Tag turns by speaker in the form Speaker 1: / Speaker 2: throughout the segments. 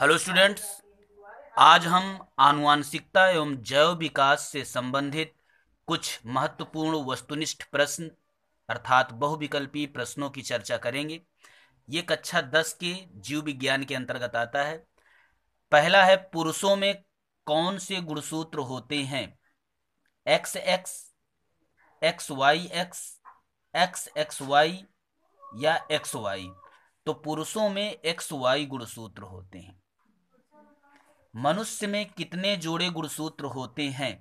Speaker 1: hello students आज हम आनुवांशिकता एवं जैव विकास से संबंधित कुछ महत्वपूर्ण वस्तुनिष्ठ प्रश्न अर्थात बहुविकल्पी प्रश्नों की चर्चा करेंगे ये कक्षा दस के जीव विज्ञान के अंतर्गत आता है पहला है पुरुषों में कौन से गुणसूत्र होते हैं X X X Y X X X Y या एक्स वाई तो पुरुषों में एक्स वाई गुणसूत्र होते हैं मनुष्य में कितने जोड़े गुणसूत्र होते हैं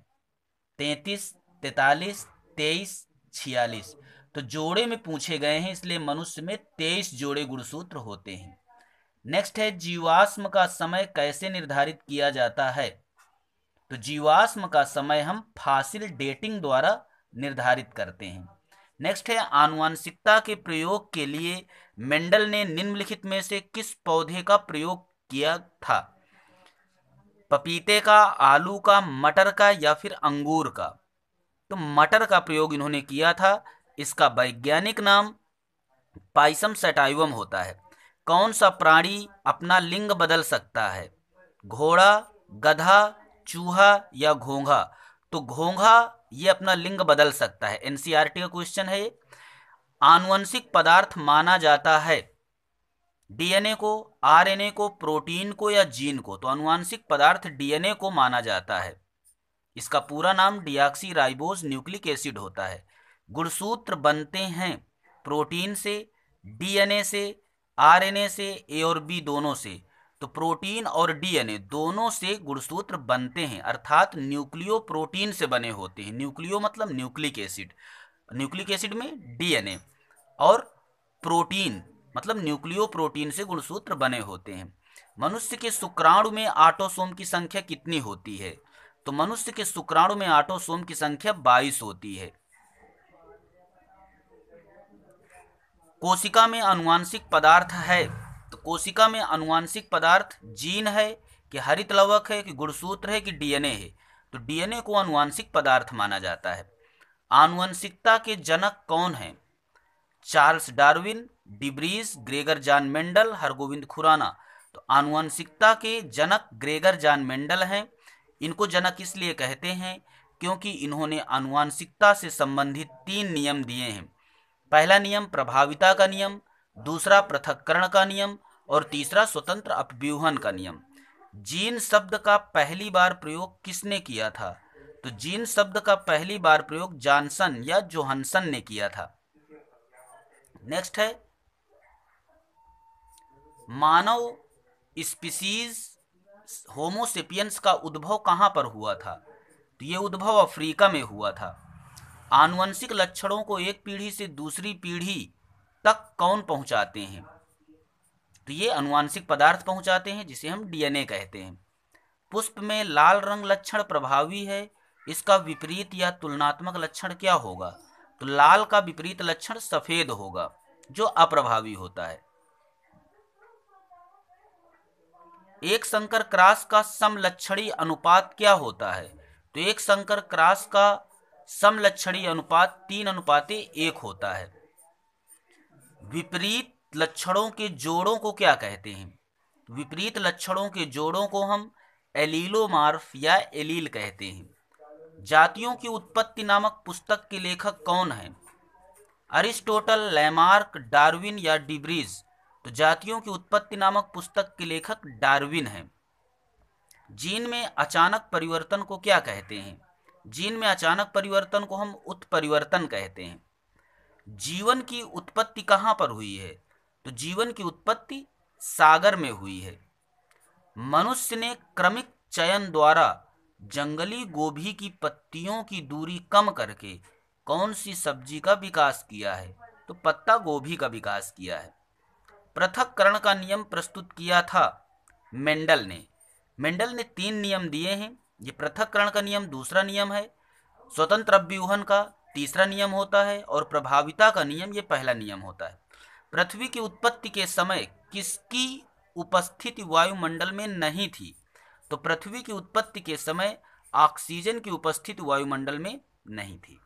Speaker 1: तैंतीस तैतालीस तेईस छियालीस तो जोड़े में पूछे गए हैं इसलिए मनुष्य में तेईस जोड़े गुणसूत्र होते हैं नेक्स्ट है जीवाश्म का समय कैसे निर्धारित किया जाता है तो जीवाश्म का समय हम फासिल डेटिंग द्वारा निर्धारित करते हैं नेक्स्ट है आनुवंशिकता के प्रयोग के लिए मेंडल ने निम्नलिखित में से किस पौधे का प्रयोग किया था पपीते का आलू का मटर का या फिर अंगूर का तो मटर का प्रयोग इन्होंने किया था इसका वैज्ञानिक नाम पाइसम सेटाइवम होता है कौन सा प्राणी अपना लिंग बदल सकता है घोड़ा गधा चूहा या घोंघा तो घोंघा ये अपना लिंग बदल सकता है एनसीआरटी का क्वेश्चन है आनुवंशिक पदार्थ माना जाता है डीएनए को आरएनए को प्रोटीन को या जीन को तो अनुवांशिक पदार्थ डीएनए को माना जाता है इसका पूरा नाम डियाक्सी राइबोज न्यूक्लिक एसिड होता है गुणसूत्र बनते हैं प्रोटीन से डीएनए से आरएनए से ए और बी दोनों से तो प्रोटीन और डीएनए दोनों से गुणसूत्र बनते हैं अर्थात न्यूक्लियो प्रोटीन से बने होते हैं न्यूक्लियो मतलब न्यूक्लिक एसिड न्यूक्लिक एसिड में डीएनए और प्रोटीन मतलब न्यूक्लियो प्रोटीन से गुणसूत्र बने होते हैं मनुष्य के शुक्राणु में आटोसोम की संख्या कितनी होती है तो मनुष्य के शुक्राणु में आटोसोम की संख्या 22 होती है कोशिका में अनुवांशिक पदार्थ है तो कोशिका में अनुवांशिक पदार्थ जीन है कि हरित लवक है कि गुणसूत्र है कि डीएनए है तो डीएनए को अनुवांशिक पदार्थ माना जाता है आनुवंशिकता के जनक कौन है Charles Darwin de Vries Gregor Johann Mendel Hargobind Khorana तो आनुवंशिकता के जनक ग्रेगर जान मेंडल हैं इनको जनक इसलिए कहते हैं क्योंकि इन्होंने आनुवंशिकता से संबंधित तीन नियम दिए हैं पहला नियम प्रभाविता का नियम दूसरा पृथककरण का नियम और तीसरा स्वतंत्र अपव्यूहन का नियम जीन शब्द का पहली बार प्रयोग किसने किया था तो जीन शब्द का पहली बार प्रयोग जॉनसन या जोहनसन ने किया था नेक्स्ट है मानव स्पीसीज होमोसेपियंस का उद्भव कहाँ पर हुआ था तो ये उद्भव अफ्रीका में हुआ था आनुवंशिक लक्षणों को एक पीढ़ी से दूसरी पीढ़ी तक कौन पहुंचाते हैं तो ये अनुवांशिक पदार्थ पहुंचाते हैं जिसे हम डीएनए कहते हैं पुष्प में लाल रंग लक्षण प्रभावी है इसका विपरीत या तुलनात्मक लक्षण क्या होगा तो लाल का विपरीत लक्षण सफ़ेद होगा जो अप्रभावी होता है एक संकर क्रास का समलक्षणी अनुपात क्या होता है तो एक संकर क्रास का समलक्षणी अनुपात तीन अनुपात एक होता है विपरीत लक्षणों के जोड़ों को क्या कहते हैं विपरीत लक्षणों के जोड़ों को हम एलीलोमार्फ या एलील कहते हैं जातियों की उत्पत्ति नामक पुस्तक के लेखक कौन हैं अरिस्टोटल लैमार्क डार्विन या डिब्रीज तो जातियों की उत्पत्ति नामक पुस्तक के लेखक डार्विन हैं जीन में अचानक परिवर्तन को क्या कहते हैं जीन में अचानक परिवर्तन को हम उत्परिवर्तन कहते हैं जीवन की उत्पत्ति कहाँ पर हुई है तो जीवन की उत्पत्ति सागर में हुई है मनुष्य ने क्रमिक चयन द्वारा जंगली गोभी की पत्तियों की दूरी कम करके कौन सी सब्जी का विकास किया है तो पत्ता गोभी का विकास किया है पृथककरण का नियम प्रस्तुत किया था मेंडल ने मेंडल ने तीन नियम दिए हैं ये पृथककरण का नियम दूसरा नियम है स्वतंत्र अभ्यूहन का तीसरा नियम होता है और प्रभाविता का नियम ये पहला नियम होता है पृथ्वी की उत्पत्ति के समय किसकी उपस्थिति वायुमंडल में नहीं थी तो पृथ्वी की उत्पत्ति के समय ऑक्सीजन की उपस्थिति वायुमंडल में नहीं थी